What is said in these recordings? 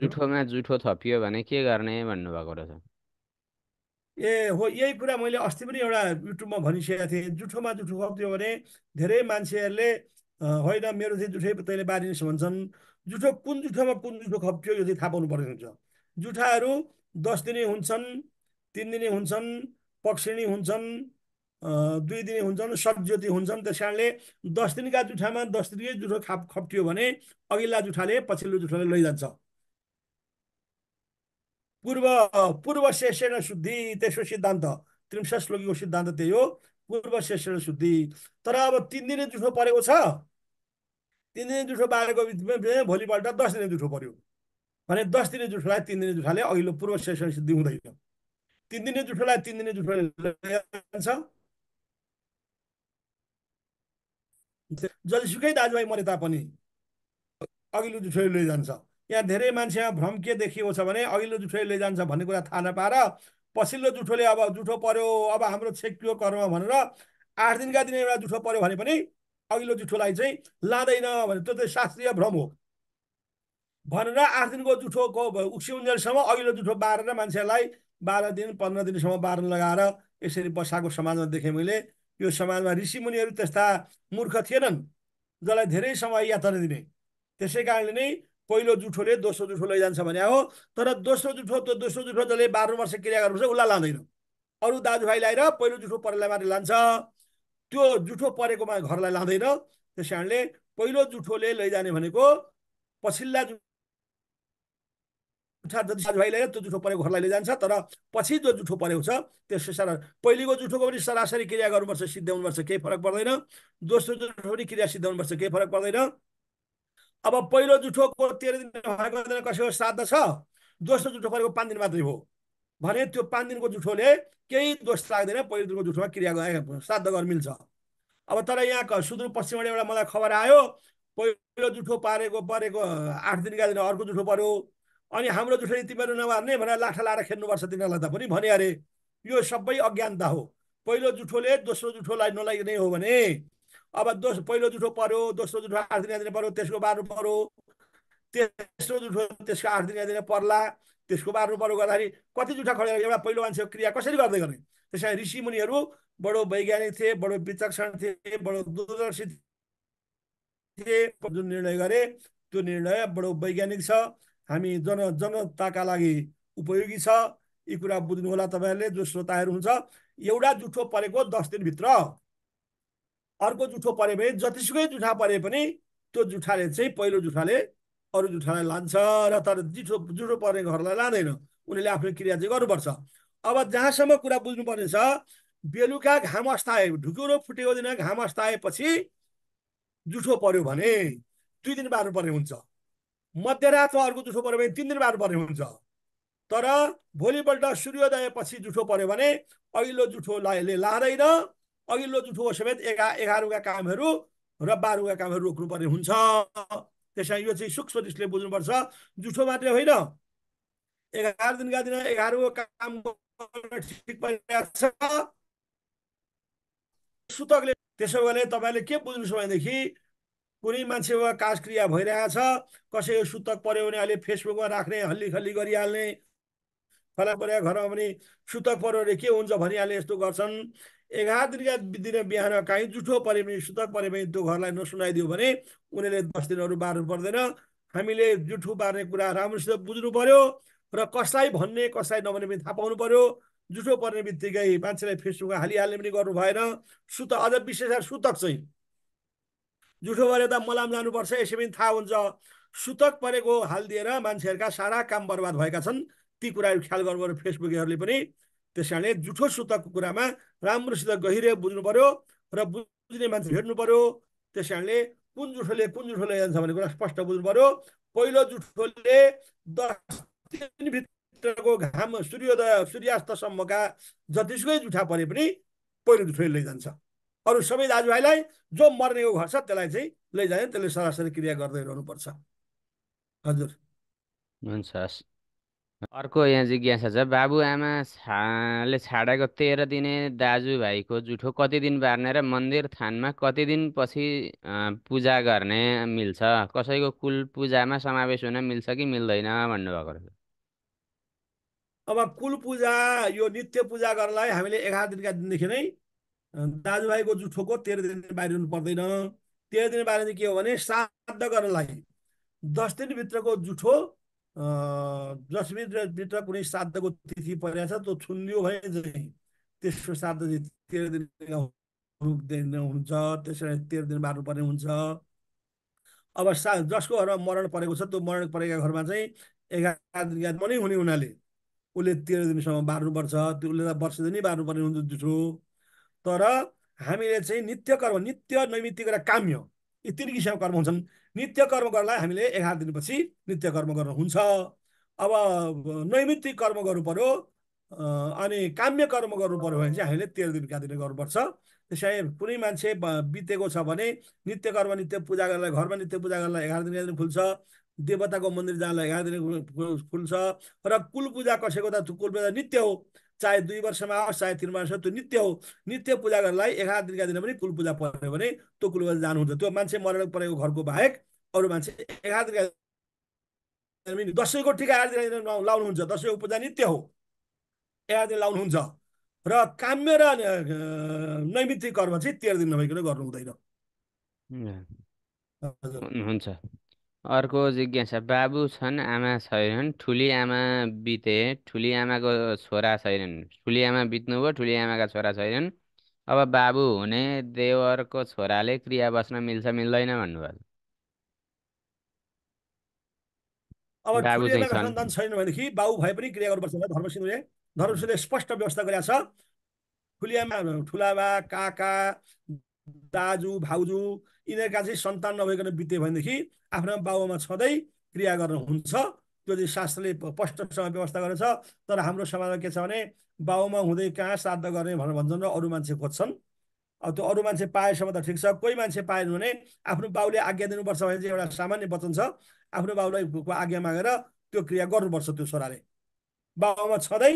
जुठोमा जुठो थपियो भने के गर्ने भन्नुभएको रहेछ ए हो यही कुरा मैले अस्ति पनि एउटा युट्युबमा भनिसकेको थिएँ जुठोमा जुठो थपिदियो भने धेरै मान्छेहरूले होइन मेरो चाहिँ जुठै तैँले बारिनेस भन्छन् जुठो कुन जुठोमा कुन जुठो खप्थ्यो यो चाहिँ थाहा पाउनु पर्ने हुन्छ जुठाहरू दस दिने हुन्छन् तिन दिने हुन्छन् पक्षिणी हुन्छन् दुई दिने हुन्छन् सब सज्योति हुन्छन् त्यस कारणले दस दिनका जुठामा दस दिनकै जुठो खाप खप्टियो भने अघिल्ला जुठाले पछिल्लो जुठाले लैजान्छ पूर्व पूर्व शेषेण शुद्धि त्यसको सिद्धान्त त्रिंश श्लोकीको सिद्धान्त त्यही हो पूर्व शेषेण शुद्धि तर अब तिन दिने जुठो परेको छ तिन दिने जुठो पारेको बिचमा भोलिपल्ट दस दिने जुठो पर्यो भने दस दिने जुठोलाई तिन दिने जुठाले अघिल्लो पूर्व शेषण सिद्धि हुँदैन तिन दिने जुठोलाई तिन दिने जुठो जतिसुकै दाजुभाइ मरे तापनि अघिल्लो जुठो लैजान्छ यहाँ धेरै मान्छेमा भ्रम के देखिएको छ भने अघिल्लो जुठोले लैजान्छ भन्ने कुरा थाहा नपाएर पछिल्लो जुठोले अब जुठो पर्यो अब हाम्रो छेकियो कर्म भनेर आठ दिनका दिन एउटा जुठो पर्यो भने पनि अघिल्लो जुठोलाई चाहिँ लाँदैन भने त्यो चाहिँ शास्त्रीय भ्रम हो भनेर आठ दिनको जुठोको उक्सिउन्जेलसम्म अघिल्लो जुठो बारेर मान्छेलाई बाह्र दिन पन्ध्र दिनसम्म बार्न लगाएर यसरी बसाएको समाजमा देखेँ मैले यो समाजमा ऋषिमुनिहरू त्यस्ता मूर्ख थिएनन् जसलाई धेरै समय यात्रा दिने त्यसै कारणले नै पहिलो जुठोले दोस्रो जुठो लैजान्छ भने हो तर दोस्रो जुठो त्यो दोस्रो जुठो जसले बाह्र वर्ष क्रिया गर्नुपर्छ उसलाई लाँदैन अरू दाजुभाइ लगाएर पहिलो जुठो परेलाई मात्रै लान्छ त्यो जुठो परेकोमा घरलाई लाँदैन त्यस कारणले पहिलो जुठोले लैजाने भनेको पछिल्ला जुठा जति दाजुभाइ ल्याएर त्यो जुठो परेको घरलाई लैजान्छ तर पछि जो जुठो परेको छ त्यसको सरा पहिलेको जुठोको पनि सरासरी क्रिया गर्नुपर्छ सिद्ध्याउनुपर्छ केही फरक पर्दैन दोस्रो जुठो पनि क्रिया सिद्ध्याउनुपर्छ केही फरक पर्दैन अब पहिलो जुठोको तेह्र दिन भएको कसैको श्राद्ध छ दोस्रो जुठो परेको पाँच दिन मात्रै हो भने त्यो पाँच दिनको जुठोले केही दोष लाग्दैन पहिलो दिनको जुठोमा क्रिया श्राद्ध गर्न मिल्छ अब तर यहाँ सुदूरपश्चिमबाट एउटा मलाई खबर आयो पहिलो जुठो पारेको परेको आठ दिनका दिन अर्को जुठो पऱ्यो अनि हाम्रो जुठोले तिमीहरू नमार्ने भनेर लाठा लाएर खेल्नुपर्छ तिनीहरूलाई त पनि भने अरे यो सबै अज्ञानता हो पहिलो जुठोले दोस्रो जुठोलाई नलाइने हो भने अब दोस्रो पहिलो जुठो पऱ्यो दोस्रो जुठो आठ दिन दिनु पऱ्यो त्यसको बार्नु पऱ्यो तेस्रो जुठो त्यसको आठ दिन दिनु पर्ला त्यसको बार्नु पर्यो गर्दाखेरि कति जुठा खडेर एउटा पहिलो मान्छेको क्रिया कसरी गर्दै गर्ने त्यस कारण ऋषि मुनिहरू बडो वैज्ञानिक थिए बडो विचक्षण थिए बडो दूरदर्शी थिए जुन निर्णय गरे त्यो निर्णय बडो वैज्ञानिक छ हामी जन जनताका लागि उपयोगी छ यी कुरा बुझ्नु होला तपाईँहरूले जो श्रोताहरू हुन्छ एउटा जुठो परेको दस दिनभित्र अर्को जुठो पऱ्यो भने जतिसुकै जुठा परे पनि त्यो जुठाले चाहिँ पहिलो जुठाले अरू जुठालाई लान्छ र तर जुठो जुठो पर्ने घरलाई लाँदैन उनीहरूले आफ्नो क्रिया चाहिँ गर्नुपर्छ अब जहाँसम्म कुरा बुझ्नुपर्ने छ बेलुका घाम अस्ताए ढुकुरो फुटेको दिन घाम अस्ताएपछि जुठो पर्यो भने दुई दिन बार्नु पर्ने हुन्छ मध्यरात अर्को जुठो पर्यो भने तिन दिन बार्नु पर्ने हुन्छ तर भोलिपल्ट सूर्योदयपछि जुठो पर्यो भने अहिलो जुठोलाई लाँदैन अघिल्लो जुठोको समेत एघार एघारौँका कामहरू र बाह्रौँका कामहरू रोक्नुपर्ने हुन्छ त्यसमा यो चाहिँ सूक्ष्म दृष्टिले बुझ्नुपर्छ जुठो मात्रै होइन एघार दिनका दिन एघारौँ काम ठिक छ सूतकले त्यसो भने तपाईँले के बुझ्नुहोस् भनेदेखि कुनै मान्छेमा काजक्रिया भइरहेछ कसैको सूतक पऱ्यो भने अहिले फेसबुकमा राख्ने हल्ली खल्ली गरिहाल्ने फला परेको घरमा पनि सूतक पर्यो भने के हुन्छ भनिहाल्ने यस्तो गर्छन् एघार दिनका दिन बिहान काहीँ जुठो परे पनि सुतक परे पनि त्यो घरलाई नसुनाइदियो भने उनीहरूले दस दिनहरू बार्नु पर्दैन हामीले जुठो बार्ने कुरा राम्रोसित बुझ्नु पर्यो र कसलाई भन्ने कसलाई नभन्ने पनि थाहा पाउनु पर्यो जुठो पर्ने बित्तिकै मान्छेलाई फेसबुकमा हालिहाल्ने पनि गर्नु भएन सुत अझ विशेष सुतक चाहिँ जुठो परे त मलाम जानुपर्छ यसै पनि थाहा हुन्छ सुतक परेको हालिदिएर मान्छेहरूका सारा काम बर्बाद भएका छन् ती कुराहरू ख्याल गर्नु फेसबुकहरूले पनि त्यस कारणले जुठो सुतको कुरामा राम्रोसित गहिरे बुझ्नु पर्यो र बुझ्ने मान्छे भेट्नु पर्यो त्यस कारणले कुन जुठोले कुन जुठोले जान्छ भन्ने कुरा स्पष्ट बुझ्नु पर्यो पहिलो जुठोले दस दिनभित्रको घाम सूर्योदय सूर्यास्तसम्मका जतिसुकै जुठा परे पनि पहिलो जुठोले लैजान्छ अरू सबै दाजुभाइलाई जो मर्नेको घर छ त्यसलाई चाहिँ लैजाने त्यसले सरासरी क्रिया गर्दै रहनुपर्छ हजुर हुन्छ अर्को यहाँ जिज्ञासा छ बाबुआमाले छाडेको तेह्र दिने दाजुभाइको जुठो कति दिन बार्ने र मन्दिर थानमा कति दिनपछि पूजा गर्ने मिल्छ कसैको कुल पूजामा समावेश हुन मिल्छ कि मिल्दैन भन्नुभएको रहेछ अब कुल पूजा यो नित्य पूजा गर्नलाई हामीले एघार दिनका दिनदेखि नै दाजुभाइको जुठोको तेह्र दिन बाहिर पर्दैन तेह्र दिन बाहिर के हो भने श्राद्ध गर्नलाई दस दिनभित्रको जुठो दशमीभित्र कुनै श्राद्धको तिथि परेछ छ त्यो छुन्यो भने चाहिँ त्यसको श्राद्ध चाहिँ तेह्र दिन हुन्छ त्यसरी तेह्र दिन बाँड्नुपर्ने हुन्छ अब सा जसको घरमा मरण परेको छ त्यो मरण परेका घरमा चाहिँ एघार दिन मनै हुने हुनाले उसले तेह्र दिनसम्म बाँड्नुपर्छ त्यो उसले त वर्षदिनै बाँड्नुपर्ने हुन्छ जुठो तर हामीले चाहिँ नित्य कर्म नित्य नैमित्तिक र काम्य यी तिन किसिमका कर्म हुन्छन् नित्य कर्म गर्नलाई हामीले एघार दिनपछि नित्य कर्म गर्नु हुन्छ अब नैमित्तिक कर्म गर्नु पर्यो अनि काम्य कर्म गर्नु पर्यो भने चाहिँ हामीले तेह्र दिनका दिन गर्नुपर्छ त्यसै कुनै मान्छे बितेको छ भने नित्य कर्म नित्य पूजा गर्नलाई घरमा नित्य पूजा गर्नलाई एघार दिनका दिन खुल्छ देवताको मन्दिर जानलाई एघार दिन खुल्छ र कुल पूजा कसैको त कुल पूजा नित्य हो चाहे दुई वर्षमा आओस् चाहे तिन वर्ष त्यो नित्य हो नित्य पूजा गर्नलाई एघार दिनका दिन पनि कुल पूजा पऱ्यो भने त्यो कुल पूजा जानुहुन्छ त्यो मान्छे मरेर परेको घरको बाहेक अरू मान्छे एक हात दसैँको टिका दिन लाउनुहुन्छ दसैँको पूजा नित्य हो एक हात लाउनुहुन्छ र काम्य र नैमित्तिक कर्म चाहिँ तेह्र दिन नभइकन गर्नु हुँदैन हुन्छ अर्को जिज्ञासा बाबु छन् आमा छैनन् ठुली आमा बिते ठुली आमाको छोरा छैनन् ठुली आमा बित्नुभयो ठुली आमाका छोरा छैनन् अब बाबु हुने देवरको छोराले क्रिया बस्न मिल्छ मिल्दैन भन्नुभयो अब सन्तान छैन भनेदेखि बाउ भए पनि क्रिया गर्नुपर्छ भनेर धर्मसिंहले धर्मसिंहले स्पष्ट व्यवस्था गरेका छ ठुलियामा ठुलाबा काका दाजु भाउजू यिनीहरूका चाहिँ सन्तान नभइकन बित्यो भनेदेखि आफ्ना बाबुमा छँदै क्रिया गर्नु हुन्छ त्यो चाहिँ शास्त्रले स्पष्टसँग व्यवस्था गरेको छ तर हाम्रो समाजमा के छ भने बाबुमा हुँदै कहाँ श्राद्ध गर्ने भनेर भन्छन् र अरू मान्छे खोज्छन् अब त्यो अरू मान्छे पाएसम्म त ठिक छ कोही मान्छे पाएन भने आफ्नो बाउले आज्ञा दिनुपर्छ भने चाहिँ एउटा सामान्य वचन छ आफ्नो बाबुलाई आज्ञा मागेर त्यो क्रिया गर्नुपर्छ त्यो छोराले बाबामा छँदै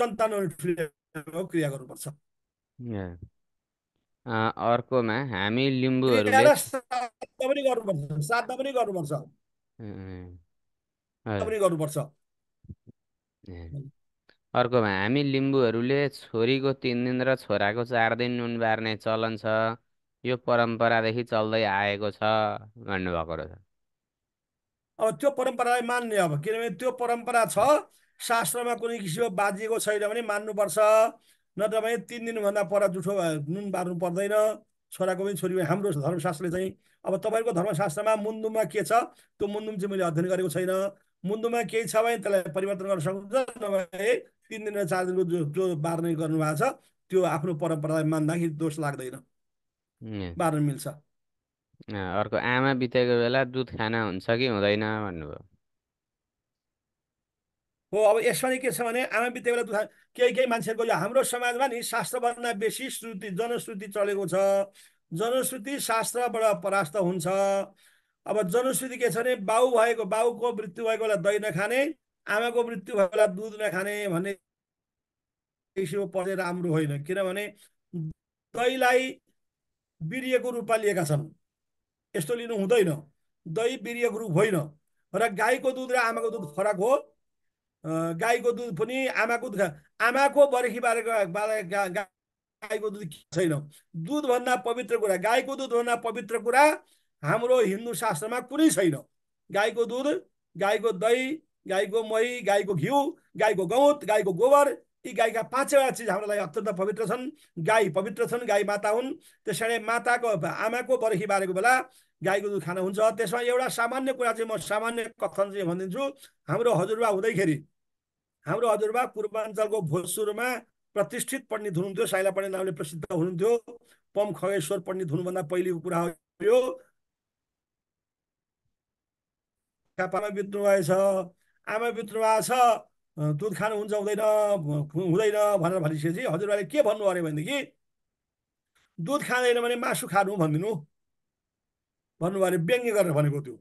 सन्तान क्रिया गर्नुपर्छ अर्कोमा हामी लिम्बूहरू पनि गर्नुपर्छ श्राद्ध पनि गर्नुपर्छ mm-hmm. गर्नुपर्छ अर्कोमा हामी लिम्बूहरूले छोरीको तिन दिन र छोराको चार दिन नुन बार्ने चलन छ यो परम्परादेखि चल्दै आएको छ भन्नुभएको रहेछ अब त्यो परम्परालाई मान्ने अब किनभने त्यो परम्परा छ शास्त्रमा कुनै किसिमको बाजिएको छैन भने मान्नुपर्छ नत्र भने तिन दिनभन्दा पर जुठो नुन बार्नु पर्दैन छोराको पनि छोरी हाम्रो धर्मशास्त्रले चाहिँ अब तपाईँको धर्मशास्त्रमा मुन्दुमा के छ त्यो मुन्दुम चाहिँ मैले अध्ययन गरेको छैन मुन्दुमा केही छ भने त्यसलाई परिवर्तन गर्न सक्नुहुन्छ नभए तिन दिन र चार दिनको जो जो बार्ने गर्नुभएको छ त्यो आफ्नो परम्परालाई मान्दाखेरि दोष लाग्दैन बार्न मिल्छ अर्को आमा बितेको बेला दुध खाना हुन्छ कि हुँदैन भन्नुभयो हो अब यसमा के छ भने आमा बितेको बेला दुध केही केही मान्छेहरूको यो हाम्रो समाजमा नि शास्त्रभन्दा बेसी श्रुति जनश्रुति चलेको छ जनश्रुति शास्त्रबाट परास्त हुन्छ अब जनश्रुति के छ भने बाउ भएको बाउको मृत्यु भएको बेला दही नखाने आमाको मृत्यु भएको बेला दुध नखाने भन्ने पढ्दै राम्रो होइन किनभने दहीलाई बिरिएको रूपमा लिएका छन् यस्तो लिनु हुँदैन दही बिरिय रूप होइन र गाईको दुध र आमाको दुध फरक हो गाईको दुध पनि आमाको दुध आमाको बारेको गाईको दुध छैन दुधभन्दा पवित्र कुरा गाईको दुधभन्दा पवित्र कुरा हाम्रो हिन्दू शास्त्रमा कुनै छैन गाईको दुध गाईको दही गाईको मही गाईको घिउ गाईको गहुँत गाईको गोबर यी गाईका पाँचवटा चिज हाम्रो लागि अत्यन्त पवित्र छन् गाई पवित्र छन् गाई माता हुन् त्यस माताको आमाको बर्खी बारेको बेला गाईको दुध खान हुन्छ त्यसमा एउटा सामान्य कुरा चाहिँ म सामान्य कथन चाहिँ भनिदिन्छु हाम्रो हजुरबा हुँदैखेरि हाम्रो हजुरबा पूर्वाञ्चलको भोजसुरमा प्रतिष्ठित पण्डित हुनुहुन्थ्यो साइला पण्डित नामले प्रसिद्ध हुनुहुन्थ्यो पम खगेश्वर पण्डित हुनुभन्दा पहिलेको कुरा हो यो भएछ आमा बित्नु भएको छ दुध खानु हुन्छ हुँदैन हुँदैन भनेर भनिसकेपछि हजुरबाले के भन्नु अरे भनेदेखि दुध खाँदैन भने मासु खानु भनिदिनु भन्नु अरे व्यङ्ग्य गरेर भनेको त्यो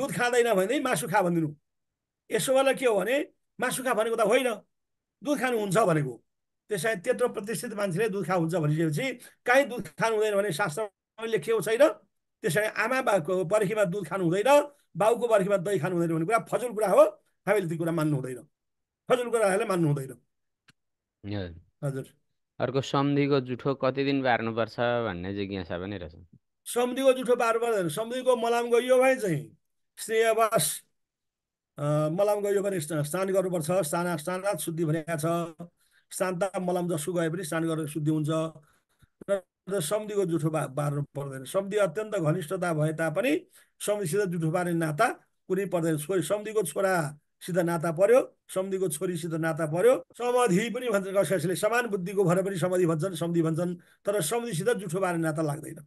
दुध खाँदैन भने मासु खा भनिदिनु यसो गर्दा के हो भने मासु खा भनेको त होइन दुध खानु हुन्छ भनेको त्यसै त्यत्रो प्रतिष्ठित मान्छेले दुध खा हुन्छ भनिसकेपछि काहीँ दुध खानु हुँदैन भने शास्त्रमा लेखिएको छैन त्यसरी आमा बाको पर्खीमा दुध खानु हुँदैन बाउको पर्खीमा दही खानु हुँदैन भन्ने कुरा फजुल कुरा हो हामीले त्यो कुरा मान्नु हुँदैन हजुरको राजाले मान्नु हुँदैन हजुर अर्को सम्धिको जुठो कति दिन बार्नुपर्छ भन्ने जिज्ञासा पनि रहेछ सम्धिको जुठो बार्नु पर्दैन सम्धिको मलाम गइयो भने चाहिँ स्नेहवास मलाम गयो भने स्नान गर्नुपर्छ स्ना स्नानात शुद्धि भनेको छ त मलाम जसको गए पनि स्नान गरेर शुद्धि हुन्छ र सम्धिको जुठो बा बार्नु पर्दैन सम्धि अत्यन्त घनिष्ठता भए तापनि सम्धिसित जुठो बार्ने नाता कुनै पर्दैन छोरी सम्धिको छोरा सित नाता पर्यो सम्धिको छोरीसित नाता पर्यो समाधि पनि भन्छन् कसैले समान बुद्धिको भएर पनि समाधि भन्छन् सम्धि भन्छन् तर सम्धिसित जुठो बारे नाता लाग्दैन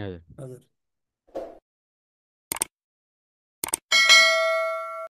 हजुर